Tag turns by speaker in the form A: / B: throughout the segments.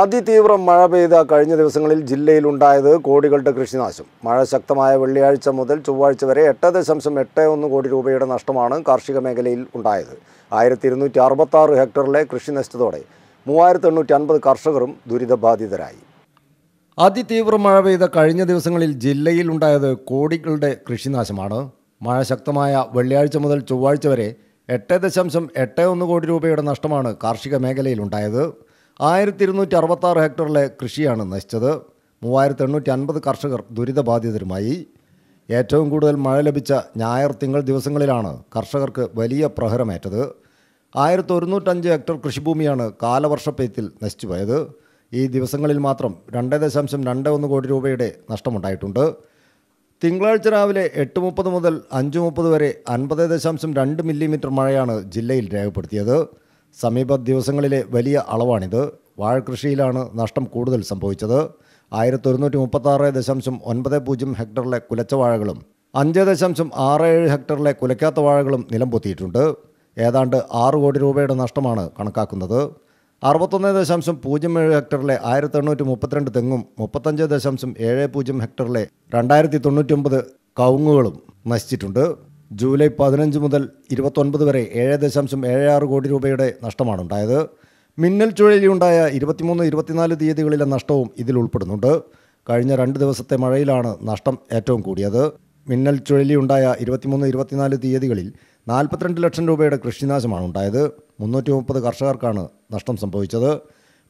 A: അതിതീവ്ര മഴ പെയ്ത കഴിഞ്ഞ ദിവസങ്ങളിൽ ജില്ലയിലുണ്ടായത് കോടികളുടെ കൃഷിനാശം മഴ ശക്തമായ വെള്ളിയാഴ്ച മുതൽ ചൊവ്വാഴ്ച വരെ എട്ട് ദശാംശം എട്ട് ഒന്ന് കോടി രൂപയുടെ നഷ്ടമാണ് കാർഷിക മേഖലയിൽ ഉണ്ടായത് ആയിരത്തി ഇരുന്നൂറ്റി ആറ് ഹെക്ടറിലെ കൃഷി നഷ്ടത്തോടെ മൂവായിരത്തി എണ്ണൂറ്റി അൻപത് കർഷകരും ദുരിതബാധിതരായി അതിതീവ്ര മഴ പെയ്ത കഴിഞ്ഞ ദിവസങ്ങളിൽ ജില്ലയിലുണ്ടായത് കോടികളുടെ കൃഷിനാശമാണ് മഴ ശക്തമായ വെള്ളിയാഴ്ച മുതൽ ചൊവ്വാഴ്ച വരെ എട്ട് ദശാംശം എട്ട് ഒന്ന് കോടി രൂപയുടെ നഷ്ടമാണ് കാർഷിക മേഖലയിലുണ്ടായത് ആയിരത്തി ഇരുന്നൂറ്റി അറുപത്താറ് ഹെക്ടറിലെ കൃഷിയാണ് നശിച്ചത് മൂവായിരത്തി എണ്ണൂറ്റി അൻപത് കർഷകർ ദുരിതബാധിതരുമായി ഏറ്റവും കൂടുതൽ മഴ ലഭിച്ച ഞായർ തിങ്കൾ ദിവസങ്ങളിലാണ് കർഷകർക്ക് വലിയ പ്രഹരമേറ്റത് ആയിരത്തി ഒരുന്നൂറ്റഞ്ച് ഹെക്ടർ കൃഷിഭൂമിയാണ് കാലവർഷപ്പേത്തിൽ നശിച്ചുപോയത് ഈ ദിവസങ്ങളിൽ മാത്രം രണ്ട് ദശാംശം രണ്ട് ഒന്ന് കോടി രൂപയുടെ നഷ്ടമുണ്ടായിട്ടുണ്ട് തിങ്കളാഴ്ച രാവിലെ എട്ട് മുപ്പത് മുതൽ അഞ്ച് മുപ്പത് വരെ അൻപത് ദശാംശം രണ്ട് മില്ലിമീറ്റർ മഴയാണ് ജില്ലയിൽ രേഖപ്പെടുത്തിയത് സമീപ ദിവസങ്ങളിലെ വലിയ അളവാണിത് വാഴകൃഷിയിലാണ് നഷ്ടം കൂടുതൽ സംഭവിച്ചത് ആയിരത്തി ഒരുന്നൂറ്റി മുപ്പത്താറ് ദശാംശം ഒൻപത് പൂജ്യം ഹെക്ടറിലെ കുലച്ച വാഴകളും അഞ്ച് ദശാംശം ആറ് ഏഴ് ഹെക്ടറിലെ കുലയ്ക്കാത്ത വാഴകളും നിലംപൊത്തിയിട്ടുണ്ട് ഏതാണ്ട് ആറ് കോടി രൂപയുടെ നഷ്ടമാണ് കണക്കാക്കുന്നത് അറുപത്തൊന്ന് ദശാംശം പൂജ്യം ഏഴ് ഹെക്ടറിലെ ആയിരത്തി എണ്ണൂറ്റി മുപ്പത്തിരണ്ട് തെങ്ങും മുപ്പത്തഞ്ച് ദശാംശം ഏഴ് പൂജ്യം ഹെക്ടറിലെ രണ്ടായിരത്തി തൊണ്ണൂറ്റി ഒമ്പത് കവുങ്ങുകളും നശിച്ചിട്ടുണ്ട് ജൂലൈ പതിനഞ്ച് മുതൽ ഇരുപത്തൊൻപത് വരെ ഏഴ് ദശാംശം ഏഴ് ആറ് കോടി രൂപയുടെ നഷ്ടമാണുണ്ടായത് മിന്നൽ ചുഴലിയുണ്ടായ ഇരുപത്തിമൂന്ന് ഇരുപത്തിനാല് തീയതികളിലെ നഷ്ടവും ഇതിൽ ഉൾപ്പെടുന്നുണ്ട് കഴിഞ്ഞ രണ്ട് ദിവസത്തെ മഴയിലാണ് നഷ്ടം ഏറ്റവും കൂടിയത് മിന്നൽ ചുഴലിയുണ്ടായ ഇരുപത്തിമൂന്ന് ഇരുപത്തിനാല് തീയതികളിൽ നാൽപ്പത്തിരണ്ട് ലക്ഷം രൂപയുടെ കൃഷിനാശമാണ് ഉണ്ടായത് മുന്നൂറ്റി മുപ്പത് കർഷകർക്കാണ് നഷ്ടം സംഭവിച്ചത്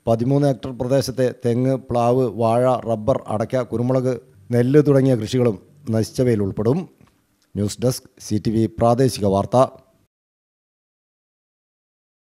A: പതിമൂന്ന് ഹെക്ടർ പ്രദേശത്തെ തെങ്ങ് പ്ലാവ് വാഴ റബ്ബർ അടയ്ക്ക കുരുമുളക് നെല്ല് തുടങ്ങിയ കൃഷികളും നശിച്ചവയിൽ ഉൾപ്പെടും ന്യൂസ് ഡെസ്ക് സി പ്രാദേശിക വാർത്ത